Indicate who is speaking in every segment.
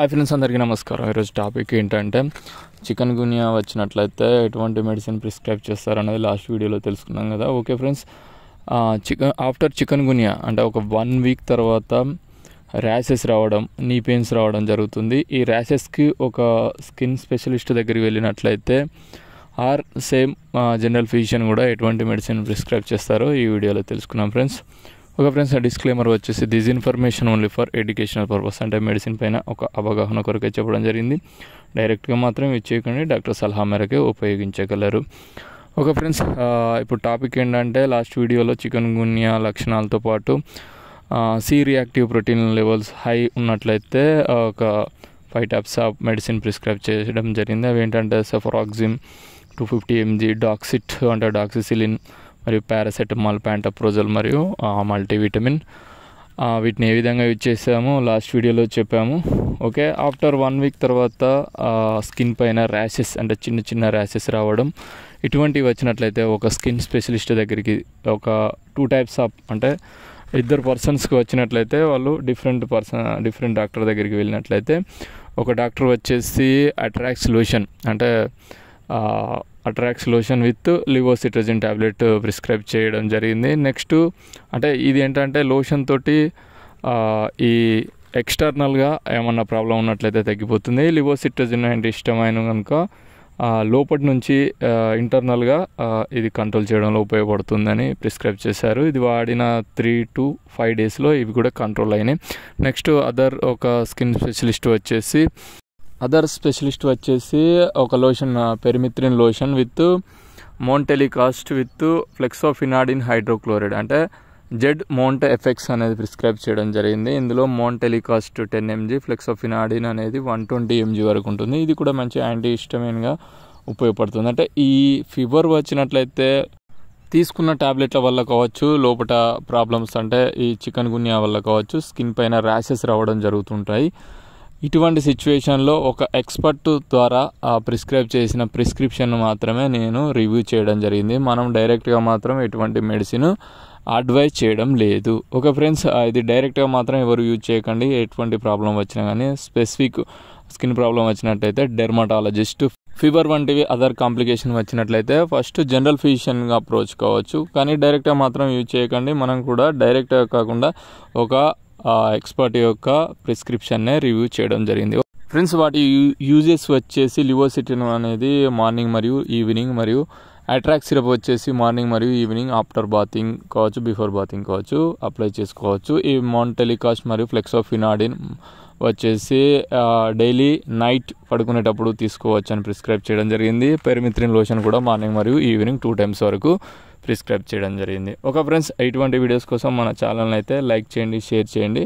Speaker 1: hi friends అందరికీ నమస్కారం ఈరోజు టాపిక్ ఏంటంటే చికెన్ గునియా వచ్చినట్లయితే ఎటువంటి మెడిసిన్ ప్రిస్క్రైబ్ చేస్తారనేది లాస్ట్ వీడియోలో తెలుసుకున్నాం కదా okay friends chikungunya after chikungunya అంటే ఒక వన్ వీక్ తర్వాత ర్యాషెస్ రావడం నీ పెయిన్స్ రావడం జరుగుతుంది ఈ ర్యాషెస్కి ఒక స్కిన్ స్పెషలిస్ట్ దగ్గరికి వెళ్ళినట్లయితే ఆర్ సేమ్ జనరల్ ఫిజిషియన్ కూడా ఎటువంటి మెడిసిన్ ప్రిస్క్రైబ్ చేస్తారో ఈ వీడియోలో తెలుసుకున్నాం ఫ్రెండ్స్ ఒక ఫ్రెండ్స్ డిస్క్లైమర్ వచ్చేసి this information only for educational purpose అంటే మెడిసిన్ పైన ఒక అవగాహన కొరకే చెప్పడం జరిగింది డైరెక్ట్గా మాత్రం ఇవి చేయకుండా డాక్టర్ సలహా మేరకే ఉపయోగించగలరు ఒక ఫ్రెండ్స్ ఇప్పుడు టాపిక్ ఏంటంటే లాస్ట్ వీడియోలో చికెన్ గున్యా లక్షణాలతో పాటు C reactive protein levels high ఉన్నట్లయితే ఒక five types of medicine prescribe చేయడం జరిగింది అవి ఏంటంటే సెఫరాక్సిమ్ టూ ఫిఫ్టీ ఎంజీ డాక్సిట్ అంటే డాక్సిసిలిన్ మరియు పారాసెటమాల్ ప్యాంటప్రోజల్ మరియు మల్టీవిటమిన్ వీటిని ఏ విధంగా యూజ్ చేసాము లాస్ట్ వీడియోలో చెప్పాము ఓకే ఆఫ్టర్ వన్ వీక్ తర్వాత స్కిన్ పైన ర్యాషెస్ అంటే చిన్న చిన్న ర్యాషెస్ రావడం ఇటువంటివి వచ్చినట్లయితే ఒక స్కిన్ స్పెషలిస్ట్ దగ్గరికి ఒక టూ టైప్స్ ఆఫ్ అంటే ఇద్దరు పర్సన్స్కి వచ్చినట్లయితే వాళ్ళు డిఫరెంట్ పర్సన్ డిఫరెంట్ డాక్టర్ దగ్గరికి వెళ్ళినట్లయితే ఒక డాక్టర్ వచ్చేసి అట్రాక్ట్ సొల్యూషన్ అంటే Atarax lotion with levocetirizine tablet prescribe చేయడం జరిగింది నెక్స్ట్ అంటే ఇది ఏంటంటే లోషన్ తోటి ఈ ఎక్స్టర్నల్గా ఏమన్నా ప్రాబ్లం ఉన్నట్లయితే తగ్గిపోతుంది లివోసిట్రజిన్ అండ్ ఇష్టమైన కనుక లోపటి నుంచి ఇంటర్నల్గా ఇది కంట్రోల్ చేయడంలో ఉపయోగపడుతుందని ప్రిస్క్రైబ్ చేశారు ఇది వాడిన త్రీ టు ఫైవ్ డేస్లో ఇవి కూడా కంట్రోల్ అయినాయి నెక్స్ట్ అదర్ ఒక స్కిన్ స్పెషలిస్ట్ వచ్చేసి అదర్ స్పెషలిస్ట్ వచ్చేసి ఒక lotion permethrin lotion with montelukast with fexofenadine hydrochloride అంటే జెడ్ మోంట ఎఫెక్ట్స్ అనేది ప్రిస్క్రైబ్ చేయడం జరిగింది ఇందులో మోంటెలికాస్ట్ టెన్ ఎంజీ ఫ్లెక్సోఫినాడిన్ అనేది వన్ ట్వంటీ ఎంజీ వరకు ఉంటుంది ఇది కూడా మంచి యాంటీ హిస్టమిన్గా ఉపయోగపడుతుంది అంటే ఈ ఫీవర్ వచ్చినట్లయితే తీసుకున్న ట్యాబ్లెట్ల వల్ల కావచ్చు లోపల ప్రాబ్లమ్స్ అంటే ఈ చికెన్ గున్యా వల్ల కావచ్చు స్కిన్ పైన ర్యాషెస్ రావడం జరుగుతుంటాయి ఇటువంటి సిచ్యువేషన్లో ఒక ఎక్స్పర్ట్ ద్వారా ఆ ప్రిస్క్రైబ్ చేసిన ప్రిస్క్రిప్షన్ మాత్రమే నేను రివ్యూ చేయడం జరిగింది మనం డైరెక్ట్గా మాత్రం ఎటువంటి మెడిసిన్ అడ్వైజ్ చేయడం లేదు ఓకే ఫ్రెండ్స్ ఇది డైరెక్ట్గా మాత్రం ఎవరు యూజ్ చేయకండి ఎటువంటి ప్రాబ్లం వచ్చినా కానీ స్పెసిఫిక్ స్కిన్ ప్రాబ్లం వచ్చినట్టయితే డెర్మటాలజిస్ట్ ఫీవర్ వంటివి అదర్ కాంప్లికేషన్ వచ్చినట్లయితే ఫస్ట్ జనరల్ ఫిజిషియన్గా అప్రోచ్ కావచ్చు కానీ డైరెక్ట్గా మాత్రం యూజ్ చేయకండి మనం కూడా డైరెక్ట్గా కాకుండా ఒక ఎక్స్పర్ట్ యొక్క ప్రిస్క్రిప్షన్నే రివ్యూ చేయడం జరిగింది ఫ్రెండ్స్ వాటి యూజెస్ వచ్చేసి లివోసిటిన్ అనేది మార్నింగ్ మరియు ఈవినింగ్ మరియు అట్రాక్ సిరప్ వచ్చేసి మార్నింగ్ మరియు ఈవినింగ్ ఆఫ్టర్ బాతింగ్ కావచ్చు బిఫోర్ బాతింగ్ కావచ్చు అప్లై చేసుకోవచ్చు ఈ మోంటెలికాస్ట్ మరియు ఫ్లెక్సోఫినాడిన్ వచ్చేసి డైలీ నైట్ పడుకునేటప్పుడు తీసుకోవచ్చు అని ప్రిస్క్రైబ్ చేయడం జరిగింది పెరిమిత్రిన్ లోషన్ కూడా మార్నింగ్ మరియు ఈవినింగ్ టూ టైమ్స్ వరకు ప్రిస్క్రైబ్ చేయడం జరిగింది ఒక ఫ్రెండ్స్ ఇటువంటి వీడియోస్ కోసం మన ఛానల్ని అయితే లైక్ చేయండి షేర్ చేయండి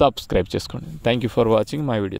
Speaker 1: సబ్స్క్రైబ్ చేసుకోండి thank you for watching my video